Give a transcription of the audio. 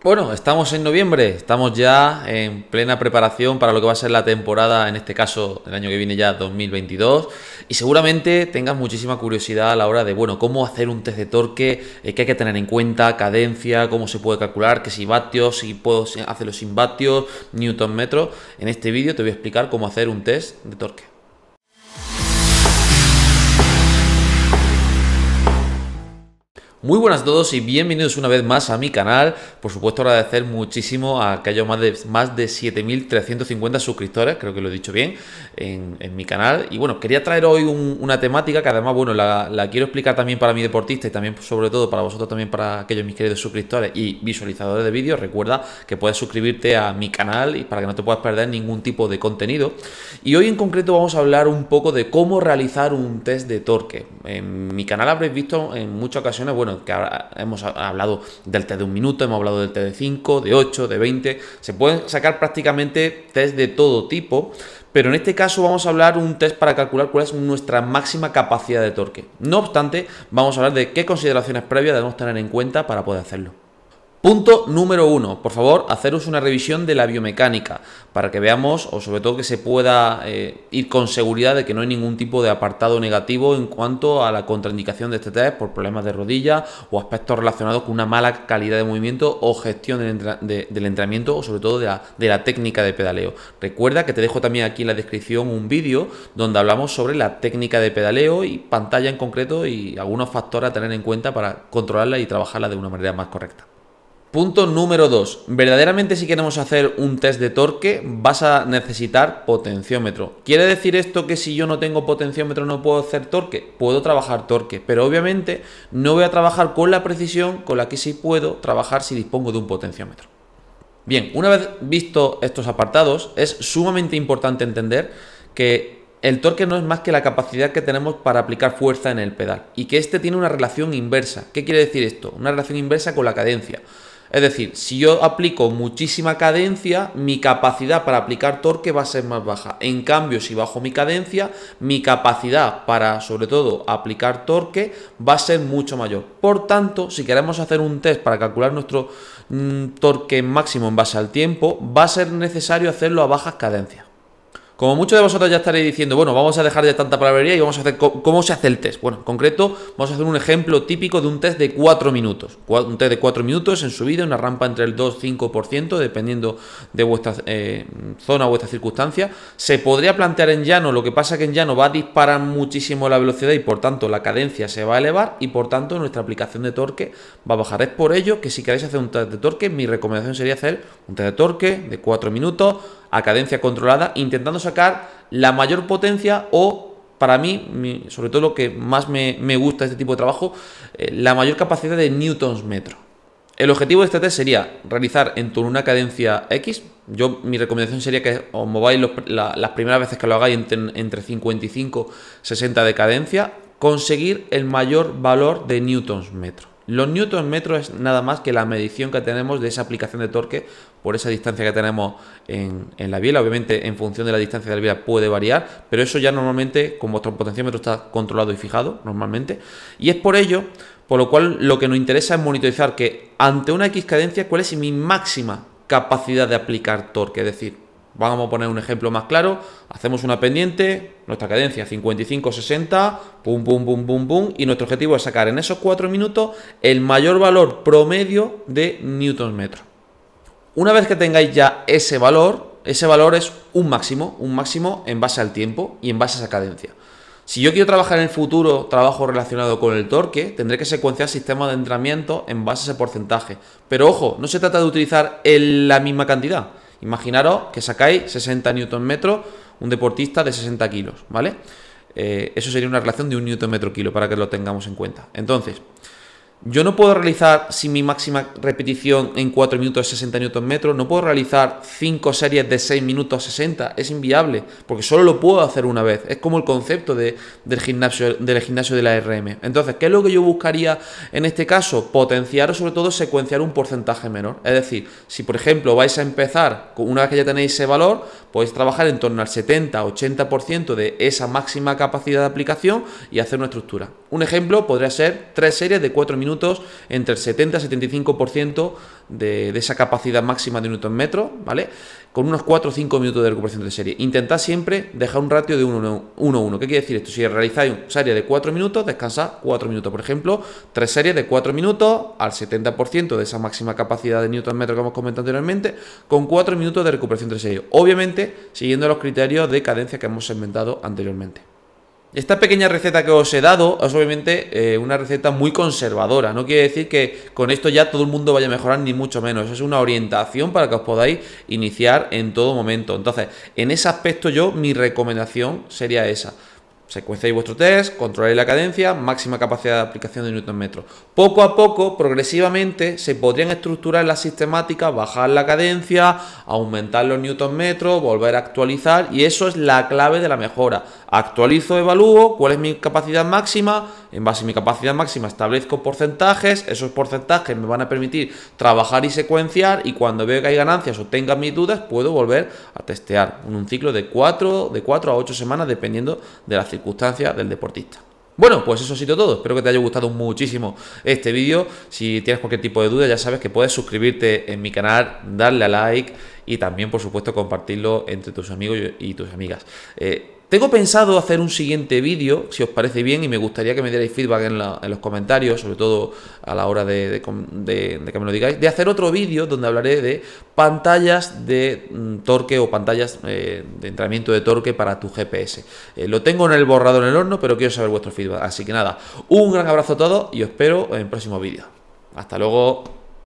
Bueno, estamos en noviembre, estamos ya en plena preparación para lo que va a ser la temporada, en este caso del año que viene ya 2022, y seguramente tengas muchísima curiosidad a la hora de, bueno, cómo hacer un test de torque, eh, qué hay que tener en cuenta, cadencia, cómo se puede calcular, que si vatios, si puedo hacerlo sin vatios, newton metro. En este vídeo te voy a explicar cómo hacer un test de torque. Muy buenas a todos y bienvenidos una vez más a mi canal. Por supuesto agradecer muchísimo a aquellos más de, más de 7.350 suscriptores, creo que lo he dicho bien, en, mi canal. Y bueno, quería traer hoy una temática que además, bueno, la, quiero explicar también para mi deportista y también sobre todo para vosotros, también para aquellos mis queridos suscriptores y visualizadores de vídeos. Recuerda que puedes suscribirte a mi canal y para que no te puedas perder ningún tipo de contenido. Y hoy en concreto vamos a hablar un poco de cómo realizar un test de torque. En mi canal habréis visto en muchas ocasiones, bueno, bueno, que ahora hemos hablado del test de un minuto, hemos hablado del test de 5, de 8, de 20, se pueden sacar prácticamente test de todo tipo, pero en este caso vamos a hablar un test para calcular cuál es nuestra máxima capacidad de torque. No obstante, vamos a hablar de qué consideraciones previas debemos tener en cuenta para poder hacerlo. Punto número uno, por favor, haceros una revisión de la biomecánica para que veamos, o sobre todo que se pueda eh, ir con seguridad de que no hay ningún tipo de apartado negativo en cuanto a la contraindicación de este test por problemas de rodilla o aspectos relacionados con una mala calidad de movimiento o gestión del, entrenamiento o sobre todo de la, de la, técnica de pedaleo. Recuerda que te dejo también aquí en la descripción un vídeo donde hablamos sobre la técnica de pedaleo y pantalla en concreto y algunos factores a tener en cuenta para controlarla y trabajarla de una manera más correcta. Punto número 2. Verdaderamente si queremos hacer un test de torque vas a necesitar potenciómetro. ¿Quiere decir esto que si yo no tengo potenciómetro no puedo hacer torque? Puedo trabajar torque, pero obviamente no voy a trabajar con la precisión con la que sí puedo trabajar si dispongo de un potenciómetro. Bien, una vez visto estos apartados, es sumamente importante entender que el torque no es más que la capacidad que tenemos para aplicar fuerza en el pedal y que este tiene una relación inversa. ¿Qué quiere decir esto? Una relación inversa con la cadencia. Es decir, si yo aplico muchísima cadencia, mi capacidad para aplicar torque va a ser más baja. En cambio, si bajo mi cadencia, mi capacidad para, sobre todo, aplicar torque va a ser mucho mayor. Por tanto, si queremos hacer un test para calcular nuestro mm, torque máximo en base al tiempo, va a ser necesario hacerlo a bajas cadencias. Como muchos de vosotros ya estaréis diciendo, bueno, vamos a dejar ya tanta palabrería y vamos a hacer cómo se hace el test. Bueno, en concreto, vamos a hacer un ejemplo típico de un test de 4 minutos. Un test de 4 minutos en subida, una rampa entre el 2-5%, dependiendo de vuestra eh, zona o vuestra circunstancia. Se podría plantear en llano, lo que pasa que en llano va a disparar muchísimo la velocidad y por tanto la cadencia se va a elevar y por tanto nuestra aplicación de torque va a bajar. Es por ello que si queréis hacer un test de torque, mi recomendación sería hacer un test de torque de 4 minutos a cadencia controlada, intentando sacar la mayor potencia o, para mí, sobre todo lo que más me, gusta de este tipo de trabajo, eh, la mayor capacidad de newtons metro. El objetivo de este test sería realizar en torno a una cadencia X. Yo, mi recomendación sería que os mováis las primeras veces que lo hagáis entre, entre 55 60 de cadencia, conseguir el mayor valor de newtons metro. Los newton metros es nada más que la medición que tenemos de esa aplicación de torque por esa distancia que tenemos en, la biela. Obviamente, en función de la distancia de la biela puede variar, pero eso ya normalmente con vuestro potenciómetro está controlado y fijado normalmente. Y es por ello, por lo cual lo que nos interesa es monitorizar que ante una X cadencia, cuál es mi máxima capacidad de aplicar torque, es decir, Vamos a poner un ejemplo más claro. Hacemos una pendiente, nuestra cadencia 55-60, pum, pum, pum, pum, pum. Y nuestro objetivo es sacar en esos 4 minutos el mayor valor promedio de newton metro. Una vez que tengáis ya ese valor, ese valor es un máximo, un máximo en base al tiempo y en base a esa cadencia. Si yo quiero trabajar en el futuro trabajo relacionado con el torque, tendré que secuenciar sistemas de entrenamiento en base a ese porcentaje. Pero ojo, no se trata de utilizar la misma cantidad. Imaginaros que sacáis 60 Nm un deportista de 60 kilos, ¿vale? Eh, eso sería una relación de un Nm kilo para que lo tengamos en cuenta. Entonces, yo no puedo realizar sin mi máxima repetición en 4 minutos 60 Nm, no puedo realizar 5 series de 6 minutos 60, es inviable, porque solo lo puedo hacer una vez. Es como el concepto de, del, gimnasio, del gimnasio de la RM. Entonces, ¿qué es lo que yo buscaría en este caso? Potenciar o sobre todo secuenciar un porcentaje menor. Es decir, si por ejemplo vais a empezar, una vez que ya tenéis ese valor, podéis trabajar en torno al 70-80% de esa máxima capacidad de aplicación y hacer una estructura. Un ejemplo podría ser tres series de cuatro minutos entre el 70 y 75% de, esa capacidad máxima de newton metro, ¿vale? Con unos 4 o 5 minutos de recuperación de serie. Intentad siempre dejar un ratio de 1-1. ¿Qué quiere decir esto? Si realizáis una serie de 4 minutos, descansad 4 minutos. Por ejemplo, tres series de 4 minutos al 70% de esa máxima capacidad de newton metro que hemos comentado anteriormente, con 4 minutos de recuperación de serie. Obviamente, siguiendo los criterios de cadencia que hemos segmentado anteriormente. Esta pequeña receta que os he dado es obviamente eh, una receta muy conservadora. No quiere decir que con esto ya todo el mundo vaya a mejorar, ni mucho menos. Es una orientación para que os podáis iniciar en todo momento. Entonces, en ese aspecto yo, mi recomendación sería esa. Secuenciáis vuestro test, controléis la cadencia, máxima capacidad de aplicación de Newton metro. Poco a poco, progresivamente, se podrían estructurar las sistemáticas, bajar la cadencia, aumentar los Newton metros, volver a actualizar y eso es la clave de la mejora. Actualizo, evalúo cuál es mi capacidad máxima. En base a mi capacidad máxima establezco porcentajes. Esos porcentajes me van a permitir trabajar y secuenciar. Y cuando veo que hay ganancias o tenga mis dudas, puedo volver a testear en un ciclo de 4, de 4 a 8 semanas, dependiendo de las circunstancias del deportista. Bueno, pues eso ha sido todo. Espero que te haya gustado muchísimo este vídeo. Si tienes cualquier tipo de duda, ya sabes que puedes suscribirte en mi canal, darle a like y también, por supuesto, compartirlo entre tus amigos y tus amigas. Eh, tengo pensado hacer un siguiente vídeo, si os parece bien, y me gustaría que me dierais feedback en, los comentarios, sobre todo a la hora de, que me lo digáis, de hacer otro vídeo donde hablaré de pantallas de mm, torque o pantallas eh, de entrenamiento de torque para tu GPS. Eh, lo tengo en el borrador en el horno, pero quiero saber vuestro feedback. Así que nada, un gran abrazo a todos y os espero en el próximo vídeo. Hasta luego.